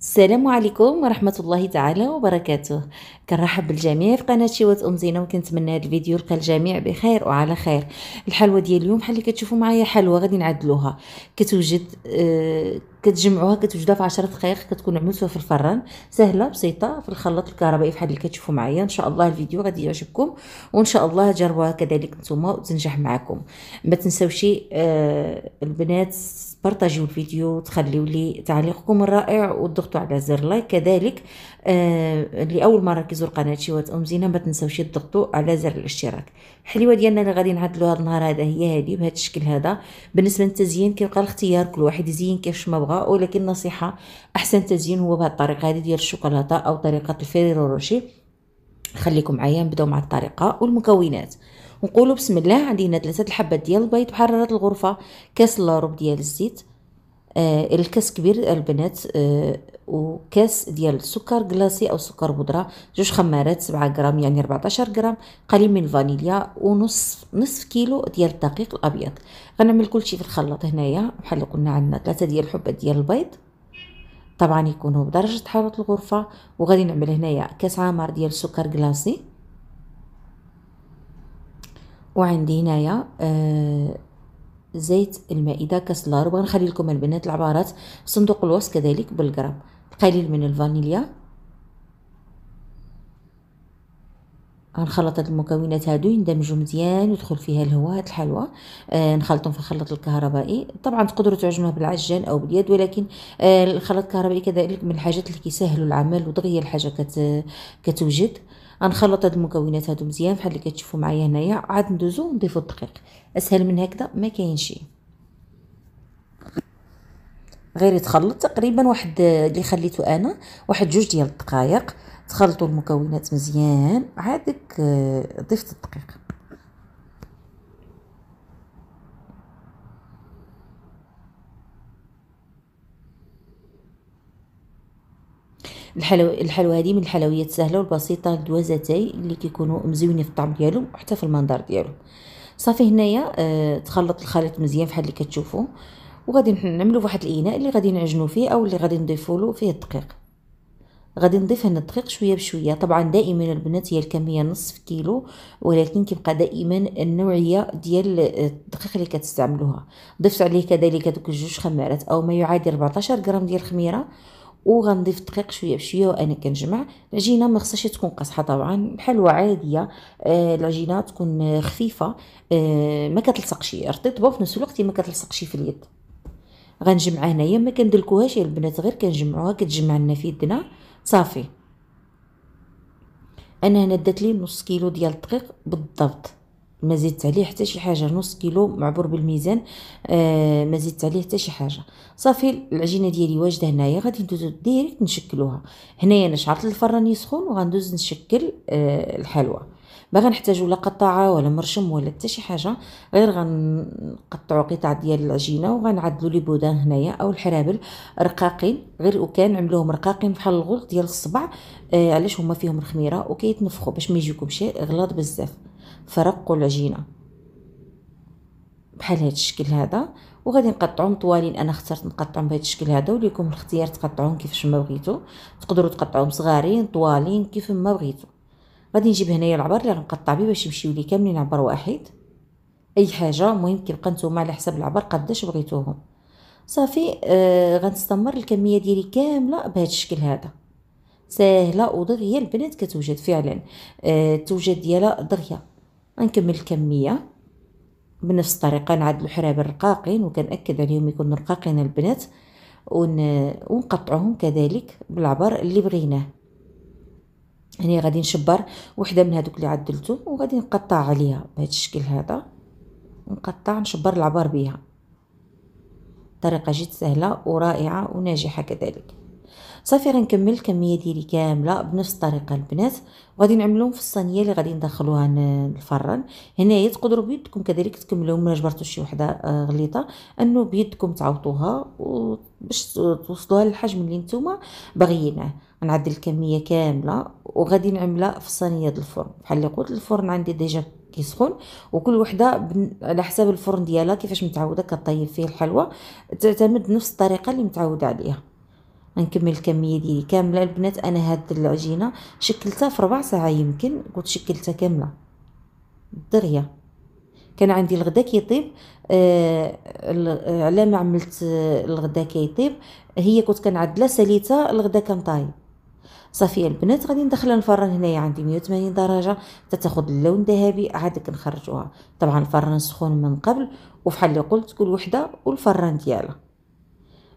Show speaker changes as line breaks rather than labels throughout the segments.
السلام عليكم ورحمة الله تعالى وبركاته كنرحب بالجميع في قناة شيوة أم زينة وكنتمنى هذا الفيديو يلقى الجميع بخير وعلى خير الحلوة ديال اليوم بحال اللي كتشوفوا معايا حلوة غادي نعدلوها كتوجد آه كتجمعوها كتوجدها في عشرة دقائق كتكون عملتوها في الفران سهله بسيطه في الخلاط الكهربائي بحال اللي كتشوفوا معايا ان شاء الله الفيديو غادي يعجبكم وان شاء الله جربوها كذلك نتوما وتنجح معكم ما تنساوش آه البنات بارطاجيو الفيديو تخليو لي تعليقكم الرائع وتضغطوا على زر لايك كذلك آه لاول مره كيزور قناه شيوات ام زينه ما تنساوش تضغطوا على زر الاشتراك الحلوه ديالنا اللي غادي نعدلوا هذا النهار هذا هي هذه بهذا الشكل هذا بالنسبه للتزيين كيبقى الاختيار كل واحد يزين كيفاش ما بغى ولكن نصيحه احسن تزيين هو بهذه الطريقه هذه ديال الشوكولاته او طريقه الفيريرو روشي خليكم معايا نبداو مع الطريقه والمكونات ونقولوا بسم الله عندي هنا ثلاثه الحبات ديال البيض بحراره الغرفه كاس لارب ديال الزيت آه الكاس كبير البنات آه وكاس ديال السكر كلاصي او سكر بودره جوج خمارات 7 غرام يعني 14 غرام قليل من الفانيليا ونصف نصف كيلو ديال الدقيق الابيض غنعمل كلشي في الخلاط هنايا بحال قلنا عندنا ثلاثه ديال الحبات ديال البيض طبعا يكونوا بدرجه حراره الغرفه وغادي نعمل هنايا كاس عامر ديال السكر كلاصي وعندي هنايا آه، زيت المائدة كاس الهرب غنخلي لكم البنات العبارات صندوق الوصف كذلك بالغرام قليل من الفانيليا غنخلط هاد المكونات هادو يندمجوا مزيان ويدخل فيها الهواء هاد الحلوى آه نخلطهم في الخلاط الكهربائي طبعا تقدروا تعجنوها بالعجان او باليد ولكن آه الخلاط الكهربائي كذلك من الحاجات اللي كيسهلوا العمل ودغيا الحاجه كت كتوجد غنخلط هاد المكونات هادو مزيان بحال اللي كتشوفوا معايا هنايا عاد ندوزو نضيفو الدقيق اسهل من هكذا ما شي غير يتخلط تقريبا واحد اللي خليته انا واحد جوج ديال الدقائق تخلطوا المكونات مزيان عادك آه، ضفت الدقيق الحلو الحلوه هذه من الحلويات السهله والبسيطه الدوازتي اللي كيكونوا مزيونين في الطعم ديالهم وحتى في المنظر ديالهم صافي هنايا أه تخلط الخليط مزيان فحال اللي كتشوفوا وغادي نعملوا واحد الاناء اللي غادي نعجنوا فيه او اللي غادي نضيفوا له فيه الدقيق غادي نضيف هنا الدقيق شويه بشويه طبعا دائما البنات هي الكميه نصف كيلو ولكن كيبقى دائما النوعيه ديال الدقيق اللي كتستعملوها ضفت عليه كذلك دوك جوج خمارات او ما يعادل 14 غرام ديال الخميره وغنضيف الدقيق شويه بشويه وانا كنجمع العجينه ما خصهاش تكون قاصحه طبعا بحال عاديه آه العجينه تكون خفيفه آه ما كتلصقش رطيبه في نفس الوقت ما كتلصقش في اليد غنجمعها هنايا ما كندلكوهاش البنات غير كنجمعوها كتجمع لنا في يدنا صافي انا هنا دات لي نص كيلو ديال الدقيق بالضبط ما زدت عليه حتى شي حاجه نص كيلو معبر بالميزان آه ما زدت عليه حتى شي حاجه صافي العجينه ديالي واجده هنايا غادي ندوز ديريكت نشكلوها هنايا انا شعلت الفران يسخن وغندوز نشكل آه الحلوى ما غنحتاجو لا قطاعه ولا مرشم ولا حتى شي حاجه غير غنقطعوا قطع ديال العجينه وغنعدلوا لي بودان هنايا او الحرابل رقاقين غير وكان عملوهم رقاقين بحال الغلط ديال الصبع آه علاش هما فيهم الخميره وكيتنفخوا باش ما يجيكمش غلاط بزاف فرقوا العجينه بحال هذا الشكل هذا وغادي نقطعهم طوالين انا اخترت نقطعهم بهذا الشكل هذا وليكم الاختيار تقطعوهم كيفاش ما بغيتو تقدروا تقطعوهم صغارين طوالين كيف ما بغيتو غادي نجيب هنايا العبر اللي غنقطع به باش يمشيو لي كاملين عبر واحد اي حاجه المهم كيبقى نتوما على حساب العبر قداش بغيتوهم صافي آه غنستمر الكميه ديالي كامله بهذا الشكل هذا ساهله ودغيا البنات كتوجد فعلا آه توجد ديالها دغيا غنكمل الكميه بنفس الطريقه نعاد الحراب الرقاقين وكنأكد عليهم يكونوا رقاقين البنات ونقطعوهم كذلك بالعبر اللي بغيناه هنا غادي نشبر وحده من هذوك اللي عدلته وغادي نقطع عليها بهذا الشكل هذا نقطع نشبر العبار بها طريقه جد سهله ورائعه وناجحه كذلك صافي غنكمل الكميه ديالي كامله بنفس الطريقه البنات وغادي نعملهم في الصينيه اللي غادي ندخلوها الفران هنايا تقدروا بيدكم كذلك تكملوهم ما جبرتوا شي وحده آه، غليظه انه بيدكم تعوطوها باش توصلوها للحجم اللي نتوما باغيينه نعدل الكميه كامله وغادي نعملها في صينيه الفرن بحال اللي قلت الفرن عندي ديجا كيسخن وكل وحده على حساب الفرن ديالها كيفاش متعوده كطيب فيه الحلوى تعتمد نفس الطريقه اللي متعوده عليها نكمل الكميه ديالي كامله البنات انا هاد العجينه شكلتها في ربع ساعه يمكن كنت شكلتها كامله الدريه كان عندي الغدا كيطيب آه على ما عملت آه، الغدا كيطيب هي كنت كنعدلها ساليتها الغدا كان طايب صافي البنات غادي ندخلها الفرن هنايا عندي 180 درجه حتى تاخذ اللون ذهبي عاد كنخرجوها طبعا الفران سخون من قبل وفحال اللي قلت كل وحده والفران ديالها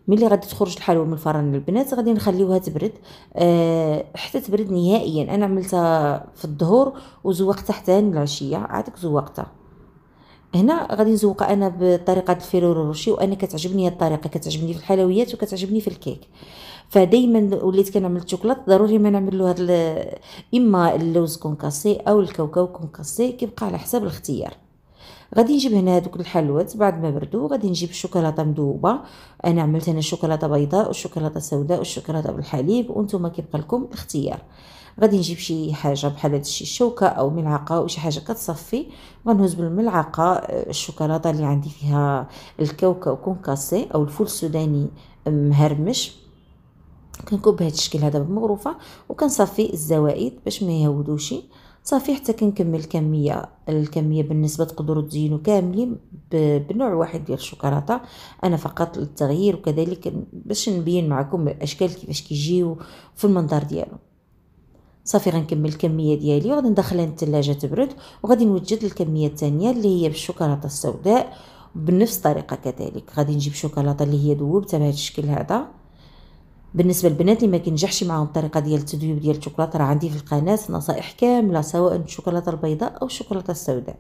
ملي غادي تخرج الحلوه من الفرن البنات غادي نخليوها تبرد أه حتى تبرد نهائيا انا عملتها في الظهر وزوقتها حتى العشيه عادك زوقتها هنا غادي نزوقها انا بطريقه الفيرورو روشي وانا كتعجبني هاد الطريقه كتعجبني في الحلويات وكتعجبني في الكيك فدائما وليت كنعمل الشوكولاط ضروري ما نعمل له هذا اما اللوز كونكاسي او الكاوكاو كونكاسي كيبقى على حساب الاختيار غادي نجيب هنا هذوك الحلوات بعد ما بردو غادي نجيب الشوكولاته مذوبه انا عملت هنا الشوكولاته بيضاء والشوكولاته سوداء والشوكولاته بالحليب وانتم كيبقى لكم الاختيار غادي نجيب شي حاجه بحال هاد الشيء الشوكه او ملعقه او شي حاجه كتصفي غنهز بالملعقه آه، الشوكولاته اللي عندي فيها الكاوكاو كونكاسي او الفول السوداني مهرمش كنكب بهذا الشكل هذا بالمغرفه وكنصفي الزوائد باش ما يهودوش صافي حتى كنكمل الكميه الكميه بالنسبه تقدروا تزينوا كاملين بنوع واحد ديال الشوكولاته انا فقط للتغيير وكذلك باش نبين معكم الاشكال كيفاش كيجيو في المنظر ديالو صافي غنكمل الكميه ديالي وغادي ندخلها للثلاجه تبرد وغادي نوجد الكميه الثانيه اللي هي بالشوكولاته السوداء بنفس الطريقه كذلك غادي نجيب شوكولاته اللي هي ذوبتها بهذا الشكل هذا بالنسبه للبنات اللي ما كينجحش معاهم الطريقه ديال التذويب ديال الشوكولاته راه عندي في القناه نصائح كامله سواء الشوكولاته البيضاء او الشوكولاته السوداء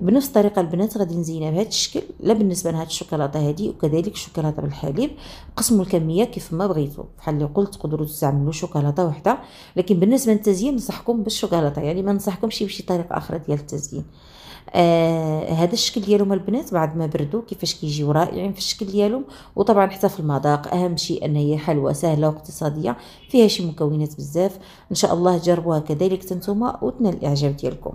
بنفس الطريقه البنات غادي نزينها بهذا الشكل لا بالنسبه لهاد الشوكولاته هذه وكذلك الشوكولاته بالحليب قسموا الكميه كيف ما بغيتوا بحال اللي قلت تقدروا تستعملوا شوكولاته وحده لكن بالنسبه للتزيين ننصحكم بالشوكولاته يعني ما ننصحكمش بشي طريقه اخرى ديال التزيين آه هذا الشكل ديالهم البنات بعد ما بردوا كيفاش كيجيو رائعين في الشكل ديالهم وطبعا حتى في المذاق اهم شيء ان هي حلوه سهله واقتصاديه فيها شي مكونات بزاف ان شاء الله جربوها كذلك تنتوما وتنال الاعجاب ديالكم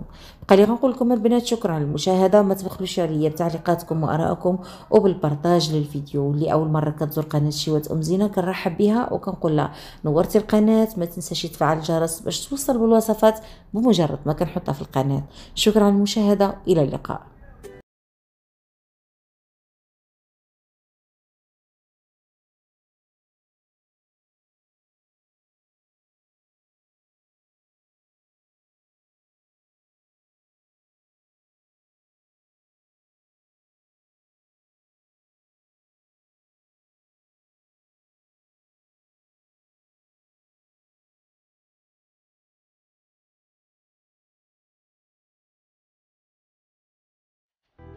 قال لي غنقول لكم البنات شكرا على المشاهده ما تبخلوش عليا بتعليقاتكم وارائكم وبالبارطاج للفيديو اللي اول مره كتزور قناه شيوات ام زينه كنرحب بها وكنقول لها نورتي القناه ما تنساش تفعل الجرس باش توصل بالوصفات بمجرد ما كنحطها في القناه شكرا على المشاهده الى اللقاء